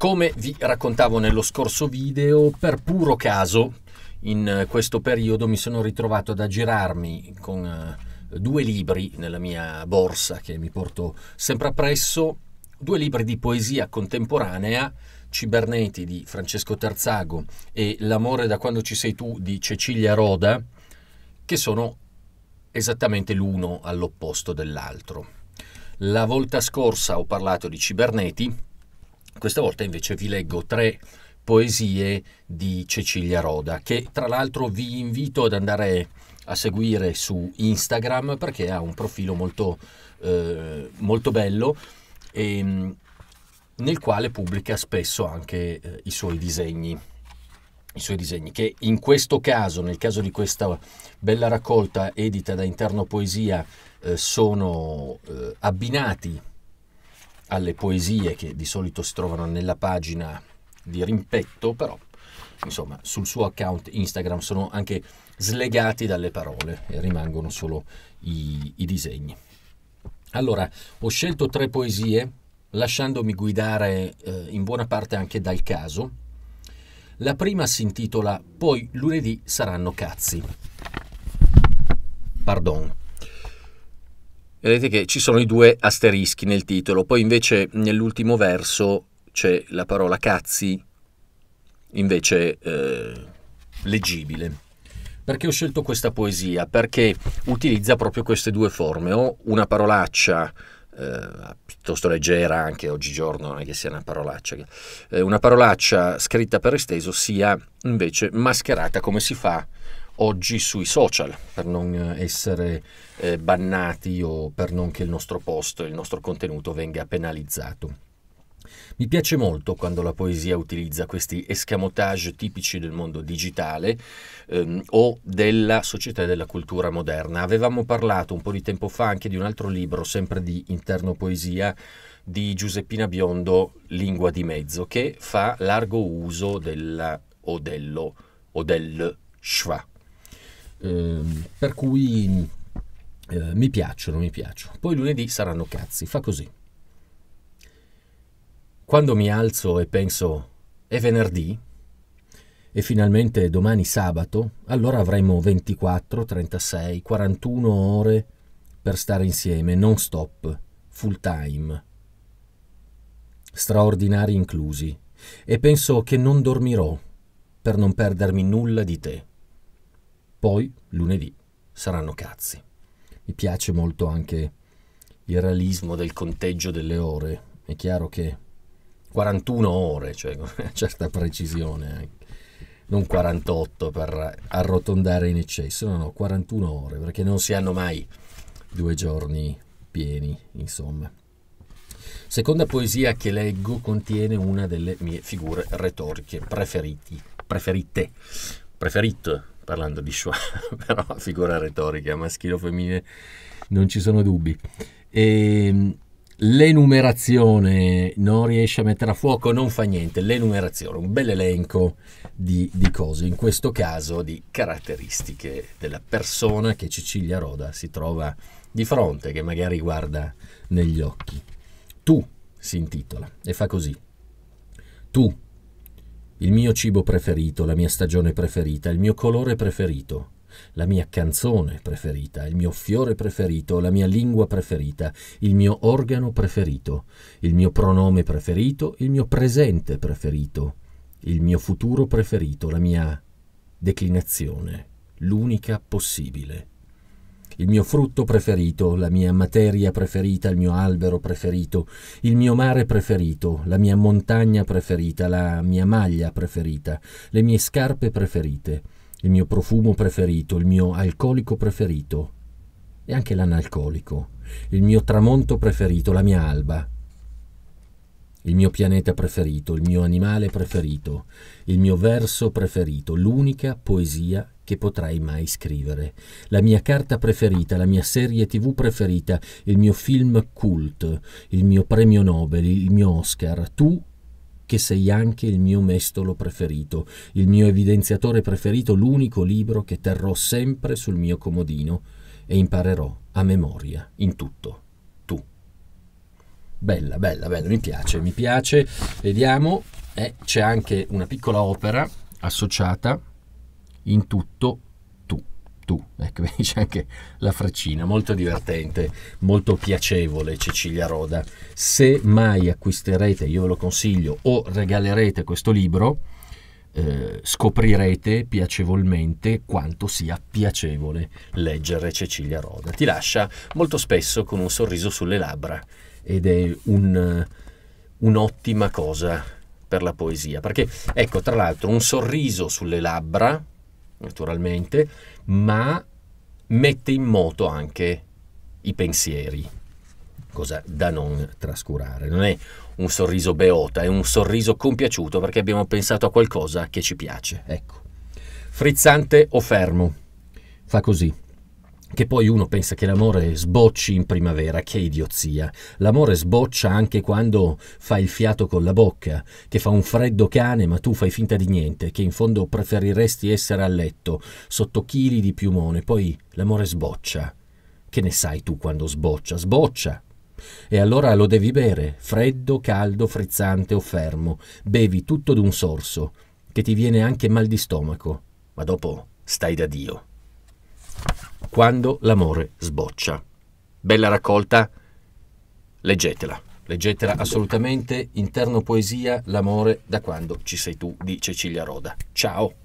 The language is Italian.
Come vi raccontavo nello scorso video, per puro caso, in eh, questo periodo mi sono ritrovato ad aggirarmi con eh, due libri nella mia borsa che mi porto sempre appresso, due libri di poesia contemporanea, Ciberneti di Francesco Terzago e L'amore da quando ci sei tu di Cecilia Roda, che sono esattamente l'uno all'opposto dell'altro. La volta scorsa ho parlato di Ciberneti, questa volta invece vi leggo tre poesie di Cecilia Roda, che tra l'altro vi invito ad andare a seguire su Instagram perché ha un profilo molto, eh, molto bello e, ehm, nel quale pubblica spesso anche eh, i suoi disegni. I suoi disegni, che in questo caso, nel caso di questa bella raccolta edita da Interno Poesia, eh, sono eh, abbinati alle poesie che di solito si trovano nella pagina di rimpetto, però insomma sul suo account Instagram sono anche slegati dalle parole e rimangono solo i, i disegni. Allora, ho scelto tre poesie, lasciandomi guidare eh, in buona parte anche dal caso. La prima si intitola Poi lunedì saranno cazzi. Pardon, Vedete che ci sono i due asterischi nel titolo, poi invece nell'ultimo verso c'è la parola cazzi invece eh, leggibile. Perché ho scelto questa poesia? Perché utilizza proprio queste due forme, o una parolaccia eh, piuttosto leggera anche oggigiorno, non è che sia una parolaccia, eh, una parolaccia scritta per esteso sia invece mascherata come si fa oggi sui social per non eh, essere eh, bannati o per non che il nostro post, il nostro contenuto venga penalizzato. Mi piace molto quando la poesia utilizza questi escamotage tipici del mondo digitale ehm, o della società e della cultura moderna. Avevamo parlato un po' di tempo fa anche di un altro libro, sempre di interno poesia, di Giuseppina Biondo, Lingua di Mezzo, che fa largo uso della o dello o del schwa Ehm, per cui eh, mi piacciono, mi piacciono. Poi lunedì saranno cazzi, fa così. Quando mi alzo e penso è venerdì e finalmente domani sabato, allora avremo 24, 36, 41 ore per stare insieme, non stop, full time, straordinari inclusi. E penso che non dormirò per non perdermi nulla di te. Poi lunedì saranno cazzi. Mi piace molto anche il realismo del conteggio delle ore. È chiaro che 41 ore, cioè con una certa precisione, anche. non 48 per arrotondare in eccesso, no, no, 41 ore, perché non si hanno mai due giorni pieni, insomma. Seconda poesia che leggo contiene una delle mie figure retoriche preferiti, preferite, preferite, parlando di Schwab, però figura retorica, maschile o femminile, non ci sono dubbi. E, ehm, l'enumerazione non riesce a mettere a fuoco, non fa niente, l'enumerazione, un bel elenco di, di, cose, in questo caso di caratteristiche della persona che Cecilia Roda si trova di fronte, che magari guarda negli occhi. Tu si intitola e fa così. Tu il mio cibo preferito, la mia stagione preferita, il mio colore preferito, la mia canzone preferita, il mio fiore preferito, la mia lingua preferita, il mio organo preferito, il mio pronome preferito, il mio presente preferito, il mio futuro preferito, la mia declinazione, l'unica possibile il mio frutto preferito, la mia materia preferita, il mio albero preferito, il mio mare preferito, la mia montagna preferita, la mia maglia preferita, le mie scarpe preferite, il mio profumo preferito, il mio alcolico preferito e anche l'analcolico, il mio tramonto preferito, la mia alba, il mio pianeta preferito, il mio animale preferito, il mio verso preferito, l'unica poesia che potrai mai scrivere. La mia carta preferita, la mia serie tv preferita, il mio film cult, il mio premio Nobel, il mio Oscar, tu che sei anche il mio mestolo preferito, il mio evidenziatore preferito, l'unico libro che terrò sempre sul mio comodino e imparerò a memoria in tutto. Tu. Bella, bella, bella, mi piace, mi piace. Vediamo, eh, c'è anche una piccola opera associata in tutto tu, tu. Ecco, vedi c'è anche la freccina, molto divertente, molto piacevole Cecilia Roda. Se mai acquisterete, io ve lo consiglio, o regalerete questo libro, eh, scoprirete piacevolmente quanto sia piacevole leggere Cecilia Roda. Ti lascia molto spesso con un sorriso sulle labbra ed è un, un'ottima cosa per la poesia, perché ecco, tra l'altro, un sorriso sulle labbra naturalmente, ma mette in moto anche i pensieri, cosa da non trascurare. Non è un sorriso beota, è un sorriso compiaciuto perché abbiamo pensato a qualcosa che ci piace. Ecco. Frizzante o fermo? Fa così che poi uno pensa che l'amore sbocci in primavera, che idiozia. L'amore sboccia anche quando fai il fiato con la bocca, che fa un freddo cane ma tu fai finta di niente, che in fondo preferiresti essere a letto, sotto chili di piumone, poi l'amore sboccia. Che ne sai tu quando sboccia? Sboccia! E allora lo devi bere, freddo, caldo, frizzante o fermo. Bevi tutto d'un sorso, che ti viene anche mal di stomaco, ma dopo stai da Dio. Quando l'amore sboccia. Bella raccolta? Leggetela. Leggetela assolutamente. Interno poesia, l'amore da quando ci sei tu di Cecilia Roda. Ciao.